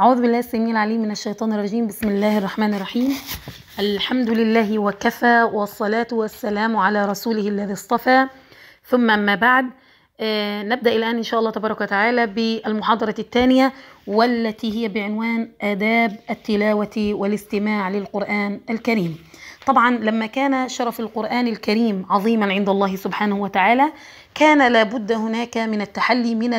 أعوذ بالله السميع العليم من الشيطان الرجيم بسم الله الرحمن الرحيم الحمد لله وكفى والصلاة والسلام على رسوله الذي اصطفى ثم أما بعد آه نبدأ الآن إن شاء الله تبارك وتعالى بالمحاضرة الثانية والتي هي بعنوان آداب التلاوة والاستماع للقرآن الكريم طبعا لما كان شرف القرآن الكريم عظيما عند الله سبحانه وتعالى كان لابد هناك من التحلي من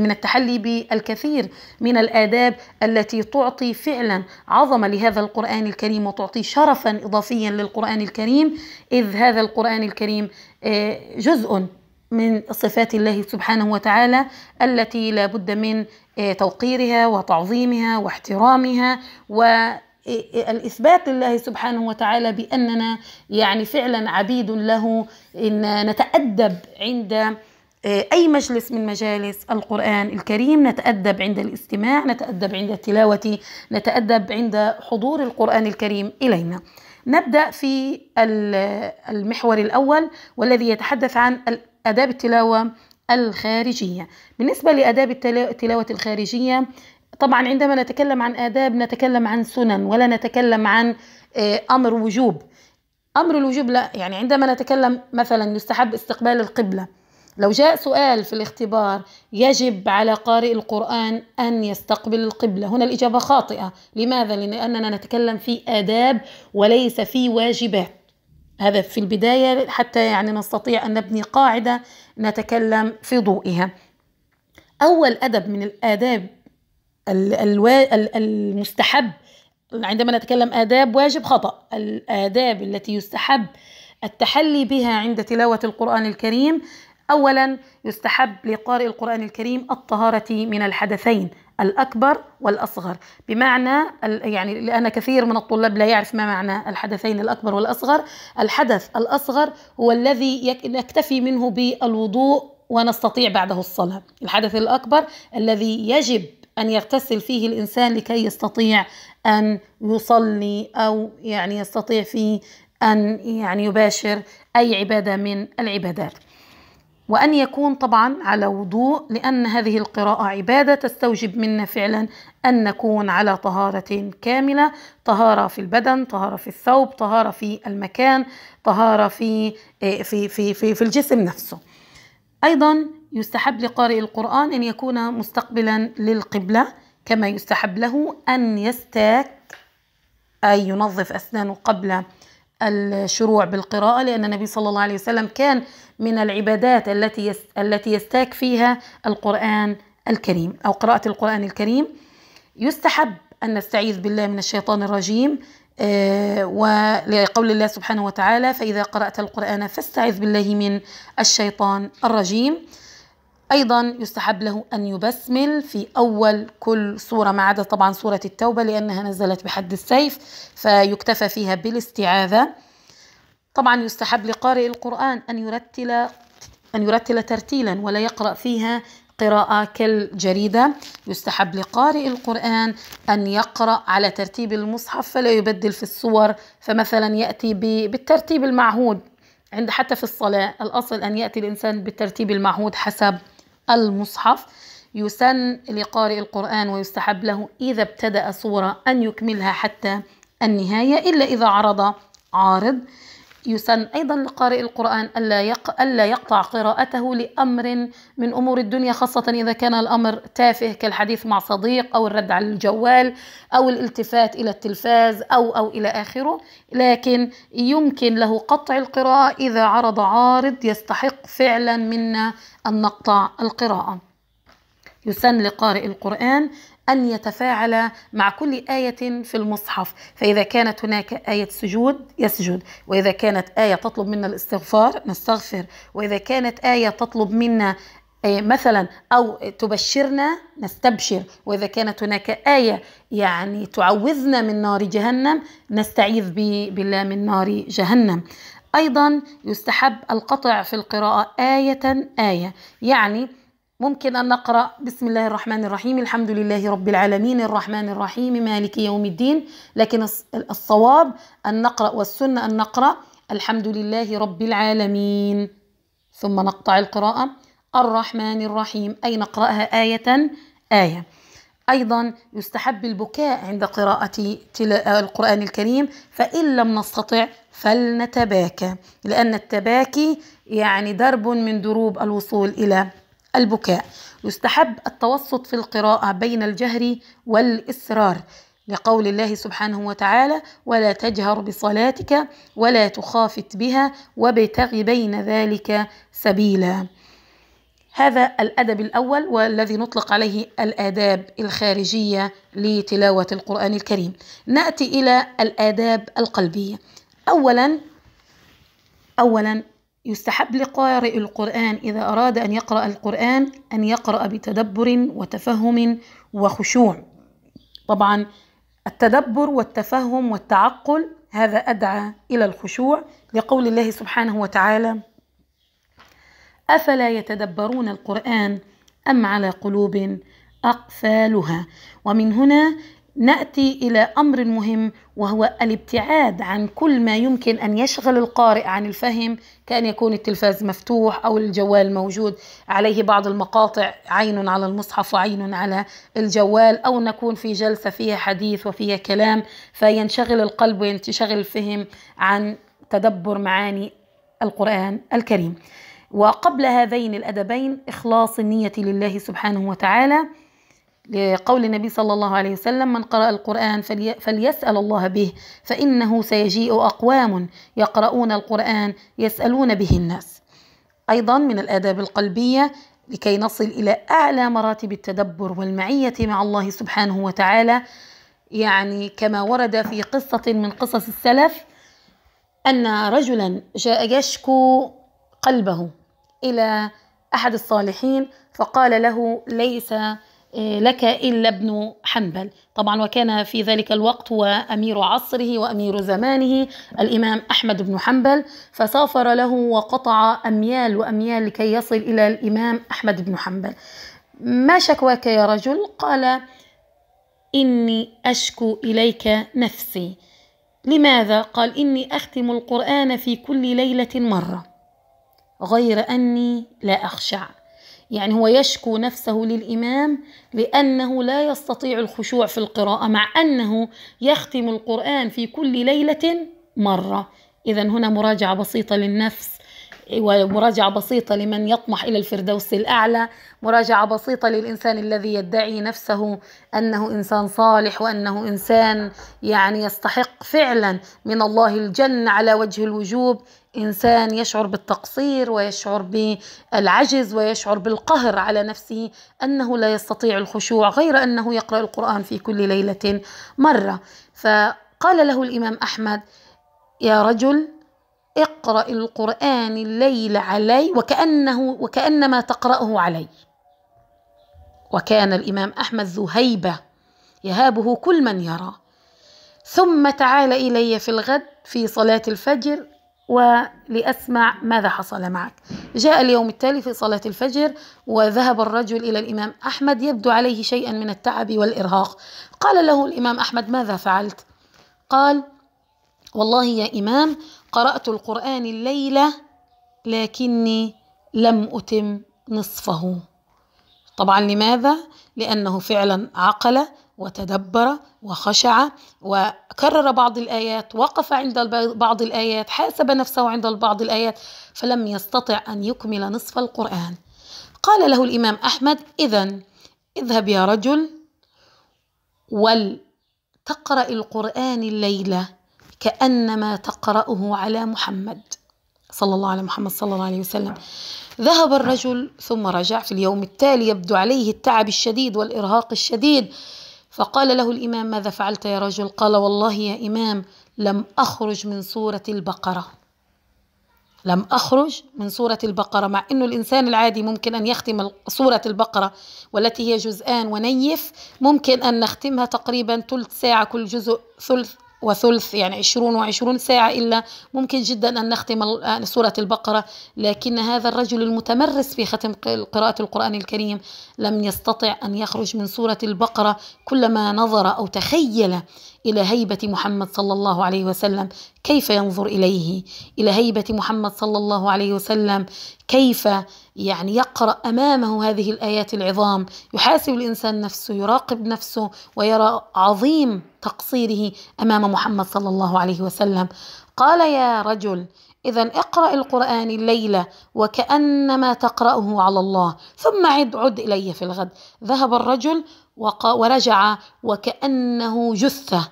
من التحلي بالكثير من الآداب التي تعطي فعلا عظمة لهذا القرآن الكريم وتعطي شرفا إضافيا للقرآن الكريم إذ هذا القرآن الكريم آه، جزء من صفات الله سبحانه وتعالى التي لابد من آه، توقيرها وتعظيمها واحترامها و إيه، إيه، الإثبات لله سبحانه وتعالى بأننا يعني فعلا عبيد له إن نتأدب عند إيه، أي مجلس من مجالس القرآن الكريم نتأدب عند الاستماع نتأدب عند التلاوة نتأدب عند حضور القرآن الكريم إلينا نبدأ في المحور الأول والذي يتحدث عن آداب التلاوة الخارجية بالنسبة لآداب التلاوة الخارجية طبعا عندما نتكلم عن آداب نتكلم عن سنن ولا نتكلم عن آه، أمر وجوب أمر الوجوب لا يعني عندما نتكلم مثلا يستحب استقبال القبلة لو جاء سؤال في الاختبار يجب على قارئ القرآن أن يستقبل القبلة هنا الإجابة خاطئة لماذا؟ لأننا نتكلم في آداب وليس في واجبات هذا في البداية حتى يعني نستطيع أن نبني قاعدة نتكلم في ضوئها أول أدب من الآداب المستحب عندما نتكلم آداب واجب خطأ الآداب التي يستحب التحلي بها عند تلاوة القرآن الكريم أولا يستحب لقارئ القرآن الكريم الطهارة من الحدثين الأكبر والأصغر بمعنى يعني لأن كثير من الطلاب لا يعرف ما معنى الحدثين الأكبر والأصغر الحدث الأصغر هو الذي نكتفي منه بالوضوء ونستطيع بعده الصلاة الحدث الأكبر الذي يجب أن يغتسل فيه الإنسان لكي يستطيع أن يصلي أو يعني يستطيع فيه أن يعني يباشر أي عبادة من العبادات وأن يكون طبعا على وضوء لأن هذه القراءة عبادة تستوجب منا فعلا أن نكون على طهارة كاملة طهارة في البدن طهارة في الثوب طهارة في المكان طهارة في إيه، في في في, في الجسم نفسه أيضا يستحب لقارئ القرآن أن يكون مستقبلا للقبلة كما يستحب له أن يستاك أي ينظف أسنانه قبل الشروع بالقراءة لأن النبي صلى الله عليه وسلم كان من العبادات التي التي يستاك فيها القرآن الكريم أو قراءة القرآن الكريم يستحب أن نستعيذ بالله من الشيطان الرجيم آه، ولقول الله سبحانه وتعالى فإذا قرأت القرآن فاستعذ بالله من الشيطان الرجيم أيضا يستحب له أن يبسمل في أول كل سورة ما عدا طبعا سورة التوبة لأنها نزلت بحد السيف فيكتفى فيها بالاستعاذة طبعا يستحب لقارئ القرآن أن يرتل أن يرتل ترتيلا ولا يقرأ فيها قراءة كالجريدة يستحب لقارئ القرآن أن يقرأ على ترتيب المصحف فلا يبدل في الصور فمثلا يأتي بالترتيب المعهود عند حتى في الصلاة الأصل أن يأتي الإنسان بالترتيب المعهود حسب المصحف يسن لقارئ القرآن ويستحب له إذا ابتدأ سورة أن يكملها حتى النهاية إلا إذا عرض عارض يسن أيضا لقارئ القرآن ألا, يق... ألا يقطع قراءته لأمر من أمور الدنيا خاصة إذا كان الأمر تافه كالحديث مع صديق أو الرد على الجوال أو الالتفات إلى التلفاز أو أو إلى آخره لكن يمكن له قطع القراءة إذا عرض عارض يستحق فعلا منا أن نقطع القراءة يسن لقارئ القرآن أن يتفاعل مع كل آية في المصحف فإذا كانت هناك آية سجود يسجد وإذا كانت آية تطلب منا الاستغفار نستغفر وإذا كانت آية تطلب منا آه، مثلا أو تبشرنا نستبشر وإذا كانت هناك آية يعني تعوذنا من نار جهنم نستعيذ بالله من نار جهنم أيضا يستحب القطع في القراءة آية آية يعني ممكن أن نقرأ بسم الله الرحمن الرحيم الحمد لله رب العالمين الرحمن الرحيم مالك يوم الدين لكن الصواب أن نقرأ والسنة أن نقرأ الحمد لله رب العالمين ثم نقطع القراءة الرحمن الرحيم أي نقرأها آية آية أيضا يستحب البكاء عند قراءة القرآن الكريم فإن لم نستطع فلنتباكى لأن التباكي يعني درب من دروب الوصول إلى البكاء يستحب التوسط في القراءة بين الجهر والإسرار لقول الله سبحانه وتعالى ولا تجهر بصلاتك ولا تخافت بها وابتغ بين ذلك سبيلا هذا الأدب الأول والذي نطلق عليه الآداب الخارجية لتلاوة القرآن الكريم نأتي إلى الآداب القلبية أولا أولا يستحب لقارئ القرآن إذا أراد أن يقرأ القرآن أن يقرأ بتدبر وتفهم وخشوع. طبعا التدبر والتفهم والتعقل هذا أدعى إلى الخشوع لقول الله سبحانه وتعالى: أفلا يتدبرون القرآن أم على قلوب أقفالها ومن هنا ناتي الى امر مهم وهو الابتعاد عن كل ما يمكن ان يشغل القارئ عن الفهم كان يكون التلفاز مفتوح او الجوال موجود عليه بعض المقاطع عين على المصحف وعين على الجوال او نكون في جلسه فيها حديث وفيها كلام فينشغل القلب وينشغل الفهم عن تدبر معاني القران الكريم وقبل هذين الادبين اخلاص النيه لله سبحانه وتعالى لقول النبي صلى الله عليه وسلم من قرأ القرآن فلي فليسأل الله به فإنه سيجيء أقوام يقرؤون القرآن يسألون به الناس أيضا من الآداب القلبية لكي نصل إلى أعلى مراتب التدبر والمعية مع الله سبحانه وتعالى يعني كما ورد في قصة من قصص السلف أن رجلا جاء يشكو قلبه إلى أحد الصالحين فقال له ليس إيه، لك إلا ابن حنبل طبعا وكان في ذلك الوقت هو أمير عصره وأمير زمانه الإمام أحمد بن حنبل فسافر له وقطع أميال وأميال لكي يصل إلى الإمام أحمد بن حنبل ما شكواك يا رجل قال إني أشكو إليك نفسي لماذا قال إني أختم القرآن في كل ليلة مرة غير أني لا أخشع يعني هو يشكو نفسه للإمام لأنه لا يستطيع الخشوع في القراءة مع أنه يختم القرآن في كل ليلة مرة إذا هنا مراجعة بسيطة للنفس ومراجعة بسيطة لمن يطمح إلى الفردوس الأعلى مراجعة بسيطة للإنسان الذي يدعي نفسه أنه إنسان صالح وأنه إنسان يعني يستحق فعلا من الله الجنة على وجه الوجوب إنسان يشعر بالتقصير ويشعر بالعجز ويشعر بالقهر على نفسه أنه لا يستطيع الخشوع غير أنه يقرأ القرآن في كل ليلة مرة فقال له الإمام أحمد يا رجل اقرأ القرآن الليل علي وكأنه وكأنما تقرأه علي وكان الإمام أحمد ذو هيبة يهابه كل من يرى ثم تعال إلي في الغد في صلاة الفجر ولأسمع ماذا حصل معك جاء اليوم التالي في صلاة الفجر وذهب الرجل إلى الإمام أحمد يبدو عليه شيئا من التعب والإرهاق قال له الإمام أحمد ماذا فعلت؟ قال والله يا إمام قرأت القرآن الليلة لكني لم أتم نصفه طبعا لماذا؟ لأنه فعلا عقل وتدبر وخشع وكرر بعض الآيات وقف عند بعض الآيات حاسب نفسه عند بعض الآيات فلم يستطع أن يكمل نصف القرآن قال له الإمام أحمد إذا اذهب يا رجل ولتقرأ القرآن الليلة كأنما تقرأه على محمد صلى الله على محمد صلى الله عليه وسلم ذهب الرجل ثم رجع في اليوم التالي يبدو عليه التعب الشديد والإرهاق الشديد فقال له الإمام ماذا فعلت يا رجل قال والله يا إمام لم أخرج من سورة البقرة لم أخرج من سورة البقرة مع أنه الإنسان العادي ممكن أن يختم سورة البقرة والتي هي جزءان ونيف ممكن أن نختمها تقريبا ثلث ساعة كل جزء ثلث وثلث يعني عشرون وعشرون ساعة إلا ممكن جدا أن نختم آه، سورة البقرة لكن هذا الرجل المتمرس في ختم قراءة القرآن الكريم لم يستطع أن يخرج من سورة البقرة كلما نظر أو تخيل إلى هيبة محمد صلى الله عليه وسلم كيف ينظر إليه إلى هيبة محمد صلى الله عليه وسلم كيف يعني يقرأ أمامه هذه الآيات العظام يحاسب الإنسان نفسه يراقب نفسه ويرى عظيم تقصيره أمام محمد صلى الله عليه وسلم قال يا رجل إذا اقرأ القرآن الليلة وكأنما تقرأه على الله ثم عد عد إلي في الغد ذهب الرجل ورجع وكأنه جثة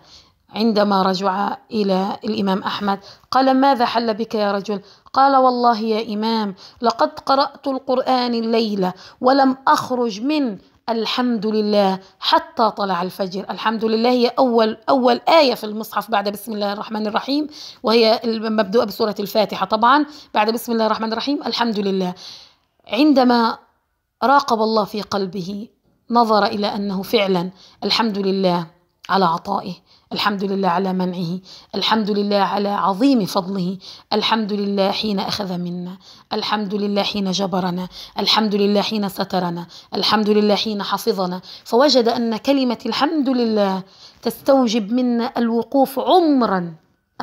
عندما رجع إلى الإمام أحمد قال ماذا حل بك يا رجل قال والله يا إمام لقد قرأت القرآن الليلة ولم أخرج من الحمد لله حتى طلع الفجر الحمد لله هي أول, أول آية في المصحف بعد بسم الله الرحمن الرحيم وهي المبدوءة بسورة الفاتحة طبعا بعد بسم الله الرحمن الرحيم الحمد لله عندما راقب الله في قلبه نظر إلى أنه فعلا الحمد لله على عطائه الحمد لله على منعه الحمد لله على عظيم فضله الحمد لله حين أخذ منا الحمد لله حين جبرنا الحمد لله حين سترنا الحمد لله حين حفظنا فوجد أن كلمة الحمد لله تستوجب منا الوقوف عمرا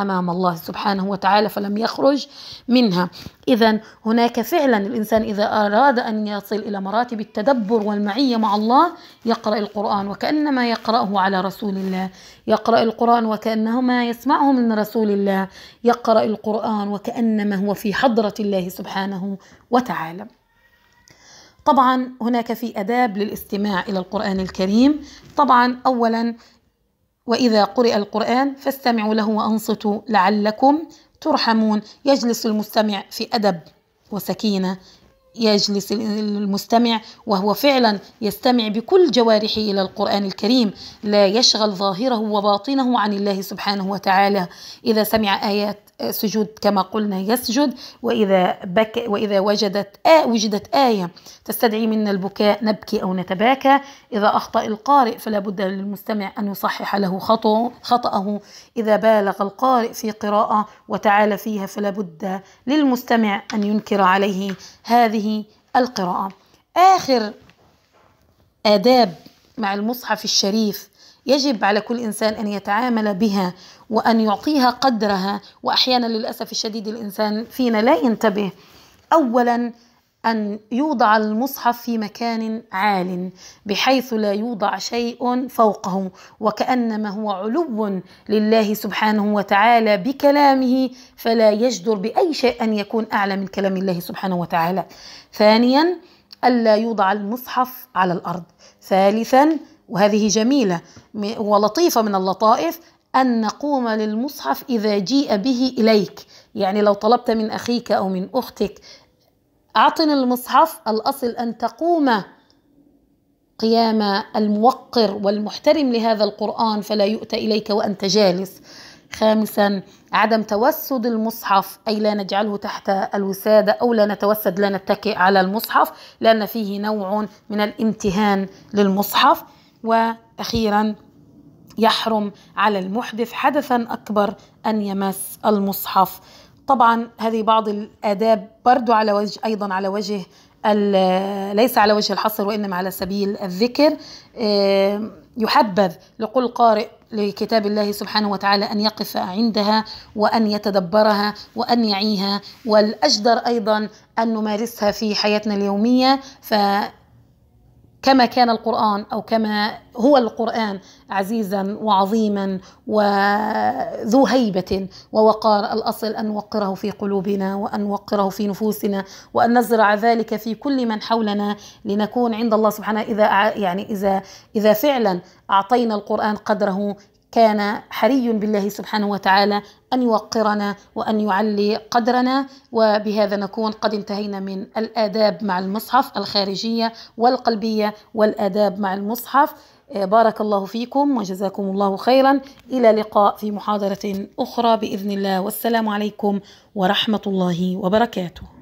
امام الله سبحانه وتعالى فلم يخرج منها اذا هناك فعلا الانسان اذا اراد ان يصل الى مراتب التدبر والمعيه مع الله يقرا القران وكانما يقراه على رسول الله يقرا القران وكانهما يسمعه من رسول الله يقرا القران وكانما هو في حضره الله سبحانه وتعالى طبعا هناك في اداب للاستماع الى القران الكريم طبعا اولا وإذا قرئ القرآن فاستمعوا له وأنصتوا لعلكم ترحمون يجلس المستمع في أدب وسكينة يجلس المستمع وهو فعلا يستمع بكل جوارحه إلى القرآن الكريم لا يشغل ظاهره وباطنه عن الله سبحانه وتعالى إذا سمع آيات سجود كما قلنا يسجد وإذا بك وإذا وجدت آه وجدت آية تستدعي منا البكاء نبكي أو نتباكى إذا أخطأ القارئ فلا بد للمستمع أن يصحح له خطأه إذا بالغ القارئ في قراءة وتعالى فيها فلا بد للمستمع أن ينكر عليه هذه القراءة آخر آداب مع المصحف الشريف يجب على كل إنسان أن يتعامل بها وأن يعطيها قدرها وأحيانا للأسف الشديد الإنسان فينا لا ينتبه أولا أن يوضع المصحف في مكان عال بحيث لا يوضع شيء فوقه وكأنما هو علو لله سبحانه وتعالى بكلامه فلا يجدر بأي شيء أن يكون أعلى من كلام الله سبحانه وتعالى ثانيا ألا يوضع المصحف على الأرض ثالثا وهذه جميلة ولطيفة من اللطائف أن نقوم للمصحف إذا جيء به إليك يعني لو طلبت من أخيك أو من أختك أعطني المصحف الأصل أن تقوم قيام الموقر والمحترم لهذا القرآن فلا يؤتى إليك وأنت جالس خامسا عدم توسد المصحف أي لا نجعله تحت الوسادة أو لا نتوسد لا نتكئ على المصحف لأن فيه نوع من الامتهان للمصحف وأخيرا يحرم على المحدث حدثا أكبر أن يمس المصحف طبعا هذه بعض الآداب برضو على وجه أيضا على وجه ليس على وجه الحصر وإنما على سبيل الذكر آه، يحبذ لكل قارئ لكتاب الله سبحانه وتعالى أن يقف عندها وأن يتدبرها وأن يعيها والأجدر أيضا أن نمارسها في حياتنا اليومية ف كما كان القرآن أو كما هو القرآن عزيزا وعظيما وذو هيبة ووقار الأصل أن نوقره في قلوبنا وأن نوقره في نفوسنا وأن نزرع ذلك في كل من حولنا لنكون عند الله سبحانه إذا يعني إذا إذا فعلا أعطينا القرآن قدره كان حري بالله سبحانه وتعالى أن يوقرنا وأن يعلي قدرنا وبهذا نكون قد انتهينا من الآداب مع المصحف الخارجية والقلبية والآداب مع المصحف آه، بارك الله فيكم وجزاكم الله خيرا إلى لقاء في محاضرة أخرى بإذن الله والسلام عليكم ورحمة الله وبركاته